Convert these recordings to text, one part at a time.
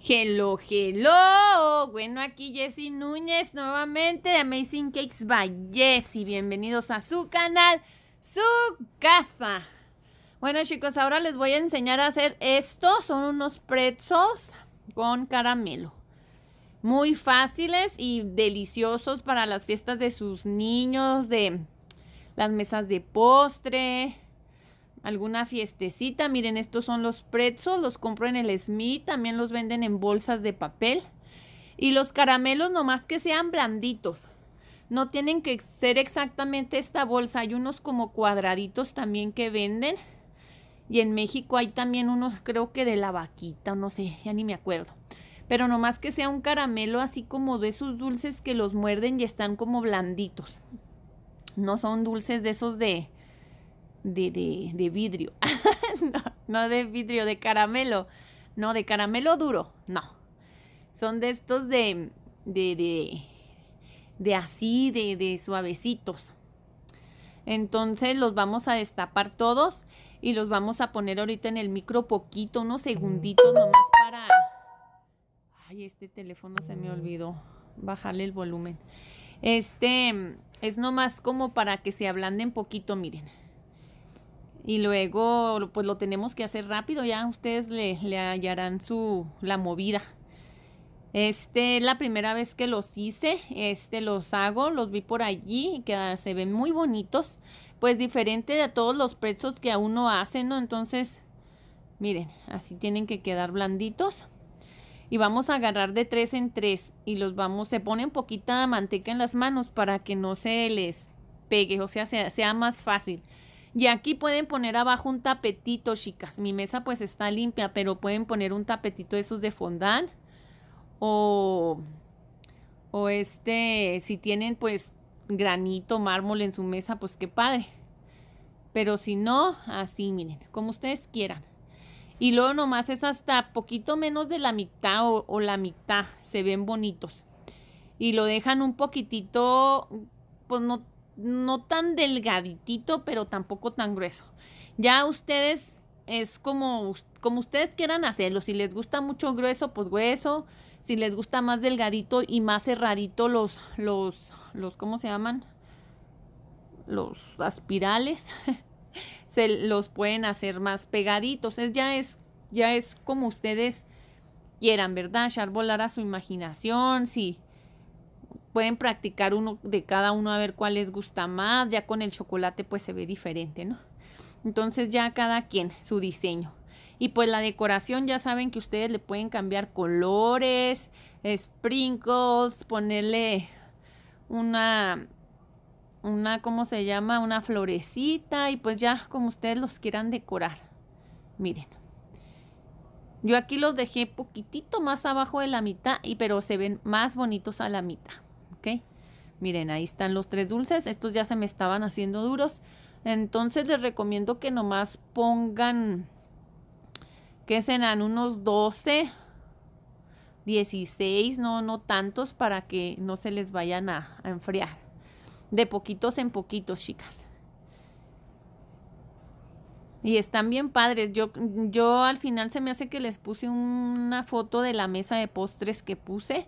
Hello, hello. Bueno, aquí Jessy Núñez nuevamente de Amazing Cakes by Jessy. Bienvenidos a su canal, su casa. Bueno, chicos, ahora les voy a enseñar a hacer esto. Son unos pretzels con caramelo. Muy fáciles y deliciosos para las fiestas de sus niños, de las mesas de postre alguna fiestecita. Miren, estos son los pretzels, los compro en el Smith, también los venden en bolsas de papel. Y los caramelos nomás que sean blanditos. No tienen que ser exactamente esta bolsa. Hay unos como cuadraditos también que venden. Y en México hay también unos, creo que de la vaquita, no sé, ya ni me acuerdo. Pero nomás que sea un caramelo así como de esos dulces que los muerden y están como blanditos. No son dulces de esos de, de, de, vidrio. no, de vidrio, de caramelo. No, de caramelo duro. No. Son de estos de, de, de, así, de, de suavecitos. Entonces los vamos a destapar todos y los vamos a poner ahorita en el micro poquito, unos segunditos nomás para... Ay, este teléfono se me olvidó bajarle el volumen. Este es nomás como para que se ablanden poquito, miren y luego pues lo tenemos que hacer rápido, ya ustedes le, hallarán su, la movida. Este, la primera vez que los hice, este, los hago, los vi por allí, que ah, se ven muy bonitos, pues diferente de todos los precios que a uno hacen, ¿no? Entonces, miren, así tienen que quedar blanditos. Y vamos a agarrar de tres en tres y los vamos, se ponen poquita manteca en las manos para que no se les pegue, o sea, sea, sea más fácil. Y aquí pueden poner abajo un tapetito, chicas. Mi mesa pues está limpia, pero pueden poner un tapetito de esos de fondal. O, o este, si tienen pues granito, mármol en su mesa, pues qué padre. Pero si no, así, miren, como ustedes quieran. Y luego nomás es hasta poquito menos de la mitad o la mitad, se ven bonitos. Y lo dejan un poquitito, pues no no tan delgadito, pero tampoco tan grueso. Ya ustedes es como, como ustedes quieran hacerlo. Si les gusta mucho grueso, pues grueso. Si les gusta más delgadito y más cerradito los, los, los, ¿cómo se llaman? Los aspirales. se los pueden hacer más pegaditos. Es, ya, es, ya es como ustedes quieran, ¿verdad? Echar a su imaginación. sí pueden practicar uno de cada uno a ver cuál les gusta más. Ya con el chocolate pues se ve diferente, ¿no? Entonces ya cada quien su diseño. Y pues la decoración ya saben que ustedes le pueden cambiar colores, sprinkles, ponerle una una ¿cómo se llama? una florecita y pues ya como ustedes los quieran decorar. Miren. Yo aquí los dejé poquitito más abajo de la mitad y pero se ven más bonitos a la mitad. Miren, ahí están los tres dulces. Estos ya se me estaban haciendo duros. Entonces les recomiendo que nomás pongan, que serán unos 12, 16, no, no tantos para que no se les vayan a, enfriar. De poquitos en poquitos, chicas. Y están bien padres. Yo, yo al final se me hace que les puse una foto de la mesa de postres que puse.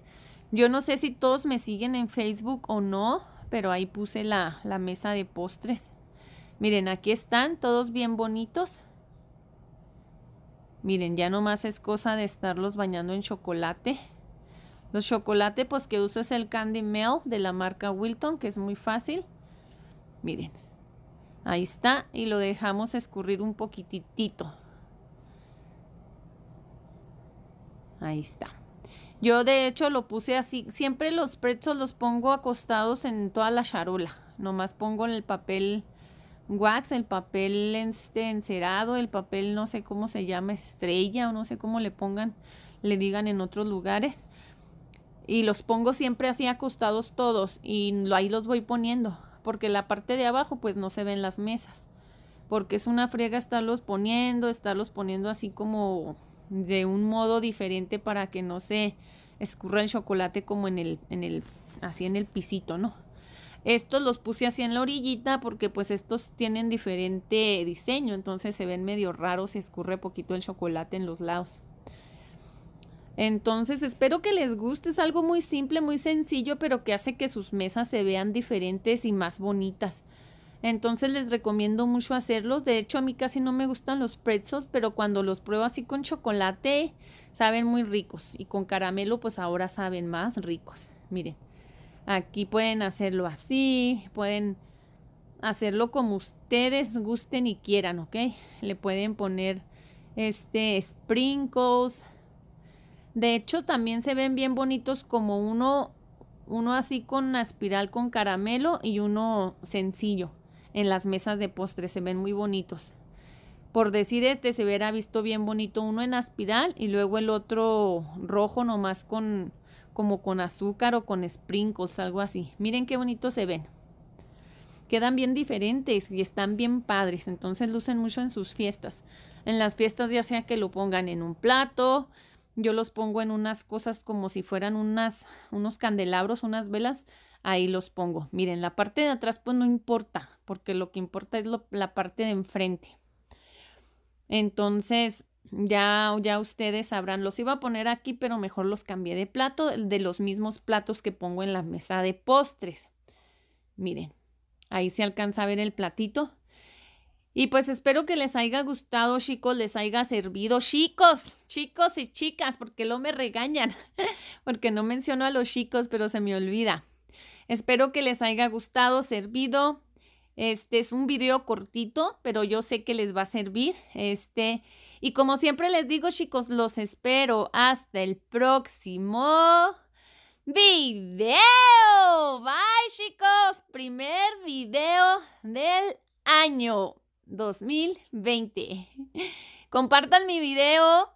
Yo no sé si todos me siguen en Facebook o no, pero ahí puse la, mesa de postres. Miren, aquí están, todos bien bonitos. Miren, ya nomás es cosa de estarlos bañando en chocolate. Los chocolates pues que uso es el Candy Melt de la marca Wilton, que es muy fácil. Miren, ahí está y lo dejamos escurrir un poquitito. Ahí está. Yo de hecho lo puse así, siempre los pretzos los pongo acostados en toda la charola, nomás pongo en el papel wax, el papel este, encerado, el papel no sé cómo se llama, estrella o no sé cómo le pongan, le digan en otros lugares. Y los pongo siempre así acostados todos y ahí los voy poniendo, porque la parte de abajo pues no se ven las mesas, porque es una friega estarlos poniendo, estarlos poniendo así como de un modo diferente para que no se escurra el chocolate como en el, en el, así en el pisito, ¿no? Estos los puse así en la orillita porque pues estos tienen diferente diseño, entonces se ven medio raros y escurre poquito el chocolate en los lados. Entonces espero que les guste, es algo muy simple, muy sencillo, pero que hace que sus mesas se vean diferentes y más bonitas. Entonces les recomiendo mucho hacerlos. De hecho, a mí casi no me gustan los pretzels, pero cuando los pruebo así con chocolate, saben muy ricos. Y con caramelo, pues ahora saben más ricos. Miren, aquí pueden hacerlo así, pueden hacerlo como ustedes gusten y quieran, ¿ok? Le pueden poner este sprinkles. De hecho, también se ven bien bonitos como uno, uno así con espiral con caramelo y uno sencillo en las mesas de postres, se ven muy bonitos. Por decir este, se verá visto bien bonito uno en aspiral y luego el otro rojo nomás con como con azúcar o con sprinkles, algo así. Miren qué bonito se ven. Quedan bien diferentes y están bien padres, entonces lucen mucho en sus fiestas. En las fiestas ya sea que lo pongan en un plato, yo los pongo en unas cosas como si fueran unas, unos candelabros, unas velas ahí los pongo. Miren, la parte de atrás pues no importa, porque lo que importa es la parte de enfrente. Entonces, ya, ya ustedes sabrán, los iba a poner aquí, pero mejor los cambié de plato, de los mismos platos que pongo en la mesa de postres. Miren, ahí se alcanza a ver el platito. Y pues espero que les haya gustado, chicos, les haya servido. Chicos, chicos y chicas, porque lo me regañan, porque no menciono a los chicos, pero se me olvida. Espero que les haya gustado, servido. Este es un video cortito, pero yo sé que les va a servir. Este, y como siempre les digo, chicos, los espero hasta el próximo video. Bye, chicos. Primer video del año 2020. Compartan mi video,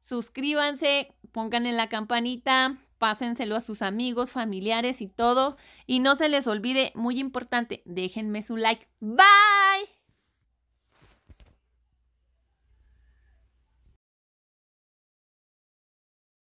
suscríbanse, pongan en la campanita pásenselo a sus amigos, familiares y todo. Y no se les olvide, muy importante, déjenme su like. Bye.